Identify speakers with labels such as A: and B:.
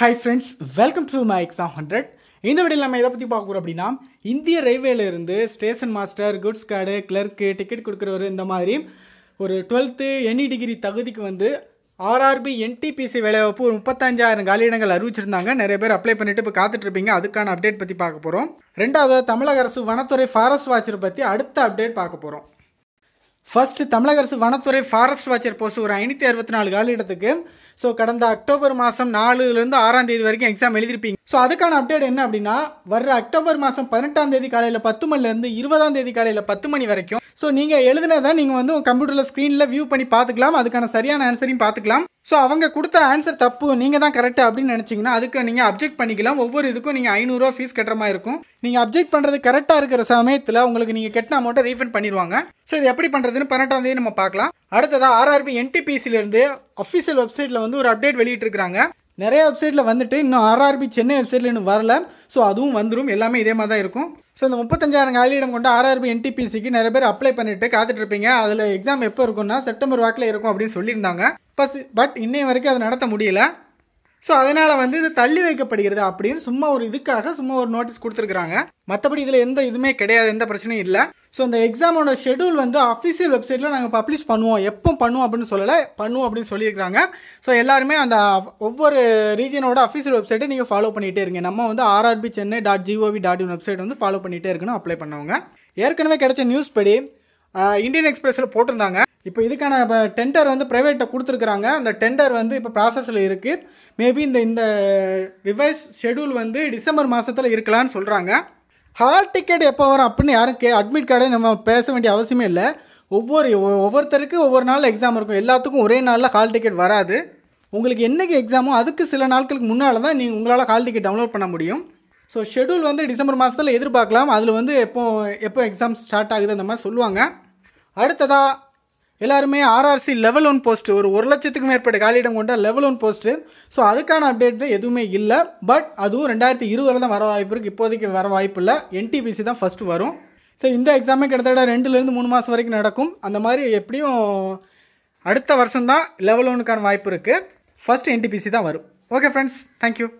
A: hi friends welcome to my exam hundred இந்த video நம்ம எதை பற்றி பார்க்குறோம் அப்படின்னா இந்திய ரயில்வேலேருந்து station master goods guard clerk ticket கொடுக்குறவர் இந்த மாதிரி ஒரு டுவெல்த்து எனி டிகிரி தகுதிக்கு வந்து ஆர்ஆர்பி என்டிபிசி வேலைவாய்ப்பு ஒரு முப்பத்தஞ்சாயிரம் காலியிடங்கள் அறிவிச்சிருந்தாங்க நிறைய பேர் அப்ளை பண்ணிட்டு இப்போ காத்துட்ருப்பீங்க அதுக்கான அப்டேட் பற்றி பார்க்க போகிறோம் ரெண்டாவது தமிழக அரசு வனத்துறை ஃபாரஸ்ட் வாட்சர் பற்றி அடுத்த அப்டேட் பார்க்க போகிறோம் ஃபஸ்ட்டு தமிழக அரசு வனத்துறை ஃபாரஸ்ட் வாட்சர் போஸ்ட் ஒரு ஐநூற்றி அறுபத்தி நாலு காலிடத்துக்கு ஸோ கடந்த அக்டோபர் மாதம் நாலுலேருந்து ஆறாம் தேதி வரைக்கும் எக்ஸாம் எழுதியிருப்பீங்க ஸோ அதுக்கான அப்டேட் என்ன அப்படின்னா வர்ற அக்டோபர் மாதம் பதினெட்டாம் தேதி காலையில் பத்து மணிலேருந்து இருபதாம் தேதி காலையில் பத்து மணி வரைக்கும் ஸோ நீங்கள் எழுதினதான் நீங்கள் வந்து கம்ப்யூட்டரில் ஸ்க்ரீனில் வியூ பண்ணி பார்த்துக்கலாம் அதுக்கான சரியான ஆன்சரையும் பார்த்துக்கலாம் ஸோ அவங்க கொடுத்த ஆன்சர் தப்பு நீங்கள் தான் கரெக்டாக அப்படின்னு நினச்சிங்கன்னா அதுக்கு நீங்கள் அப்ஜெக்ட் பண்ணிக்கலாம் ஒவ்வொரு இதுக்கும் நீங்கள் ஐநூறுரூவா ஃபீஸ் கட்டுற மாதிரி இருக்கும் நீங்கள் அப்ஜெக்ட் பண்ணுறது கரெக்டாக இருக்கிற சமயத்தில் உங்களுக்கு நீங்கள் கட்டின அமௌண்ட்டை ரீஃபண்ட் பண்ணிடுவாங்க ஸோ இது எப்படி பண்ணுறதுன்னு பன்னெண்டாம் தேதி நம்ம பார்க்கலாம் அடுத்ததாக ஆர்ஆர்பி என்டிபிசிலேருந்து அஃபிஷியல் வெப்சைட்டில் வந்து ஒரு அப்டேட் வெளியிட்டிருக்காங்க நிறைய வெப்சைட்டில் வந்துட்டு இன்னும் ஆர்ஆர்பி சென்னை வெப்சைட்டில் இன்னும் வரல ஸோ அதுவும் வந்துடும் எல்லாமே இதே மாதிரி தான் இருக்கும் ஸோ இந்த முப்பத்தஞ்சாயிரம் காலியிடம் கொண்டு ஆர்ஆர்பி என்டிபிசிக்கு நிறைய பேர் அப்ளை பண்ணிட்டு காத்துட்ருப்பீங்க அதில் எக்ஸாம் எப்போ இருக்கும்னா செப்டம்பர் வாக்கில் இருக்கும் அப்படின்னு சொல்லியிருந்தாங்க பஸ் பட் இன்னைய வரைக்கும் அதை நடத்த முடியல ஸோ அதனால் வந்து இது தள்ளி வைக்கப்படுகிறது அப்படின்னு சும்மா ஒரு இதுக்காக சும்மா ஒரு நோட்டீஸ் கொடுத்துருக்குறாங்க மற்றபடி இதில் எந்த இதுவுமே கிடையாது எந்த பிரச்சனையும் இல்லை ஸோ இந்த எக்ஸாமோட ஷெடியூல் வந்து அஃபிஷியல் வெப்சைட்டில் நாங்கள் பப்ளிஷ் பண்ணுவோம் எப்போ பண்ணுவோம் அப்படின்னு சொல்லலை பண்ணுவோம் அப்படின்னு சொல்லியிருக்கிறாங்க ஸோ எல்லாருமே அந்த ஒவ்வொரு ரீஜனோட அஃபிஷியல் வெப்சைட்டை நீங்கள் ஃபாலோ பண்ணிகிட்டே இருங்க நம்ம வந்து RRB Chennai dot gov dot in website வந்து ஃபாலோ பண்ணிகிட்டே இருக்கணும் அப்ளை பண்ணவங்க ஏற்கனவே கிடைச்ச நியூஸ் படி இந்தியன் எக்ஸ்பிரஸில் போட்டிருந்தாங்க இப்போ இதுக்கான இப்போ டெண்டர் வந்து ப்ரைவேட்டை கொடுத்துருக்குறாங்க அந்த டெண்டர் வந்து இப்போ ப்ராசஸில் இருக்குது மேபி இந்த இந்த ரிவைஸ் ஷெடியூல் வந்து டிசம்பர் மாதத்தில் இருக்கலான்னு சொல்கிறாங்க ஹால் டிக்கெட் எப்போ வரும் அப்படின்னு யாரும் கே அட்மிட் கார்டு நம்ம பேச வேண்டிய அவசியமே இல்லை ஒவ்வொரு ஒவ்வொருத்தருக்கு ஒவ்வொரு நாள் எக்ஸாம் இருக்கும் எல்லாத்துக்கும் ஒரே நாளில் ஹால் டிக்கெட் வராது உங்களுக்கு என்றைக்கு எக்ஸாமோ அதுக்கு சில நாட்களுக்கு முன்னால் தான் நீங்கள் உங்களால் ஹால் டிக்கெட் டவுன்லோட் பண்ண முடியும் ஸோ ஷெடியூல் வந்து டிசம்பர் மாதத்தில் எதிர்பார்க்கலாம் அதில் வந்து எப்போ எப்போ எக்ஸாம் ஸ்டார்ட் ஆகுது அந்த மாதிரி சொல்லுவாங்க அடுத்ததாக எல்லாருமே ஆர்ஆர்சி லெவல் ஒன் போஸ்ட்டு ஒரு ஒரு லட்சத்துக்கு மேற்பட்ட காலியிடம் கொண்ட லெவல் ஒன் போஸ்ட்டு ஸோ அதுக்கான அப்டேட் எதுவுமே இல்லை பட் அதுவும் ரெண்டாயிரத்தி இருபதில் தான் வர வாய்ப்பு இருக்குது இப்போதைக்கு வர வாய்ப்பு இல்லை என்டிபிசி தான் ஃபஸ்ட்டு வரும் ஸோ இந்த எக்ஸாமே கிட்டத்தட்ட ரெண்டுலேருந்து மூணு மாதம் வரைக்கும் நடக்கும் அந்த மாதிரி எப்படியும் அடுத்த வருஷம்தான் லெவல் ஒனுக்கான வாய்ப்பு இருக்குது ஃபஸ்ட் என்டிபிசி தான் வரும் ஓகே ஃப்ரெண்ட்ஸ் தேங்க்யூ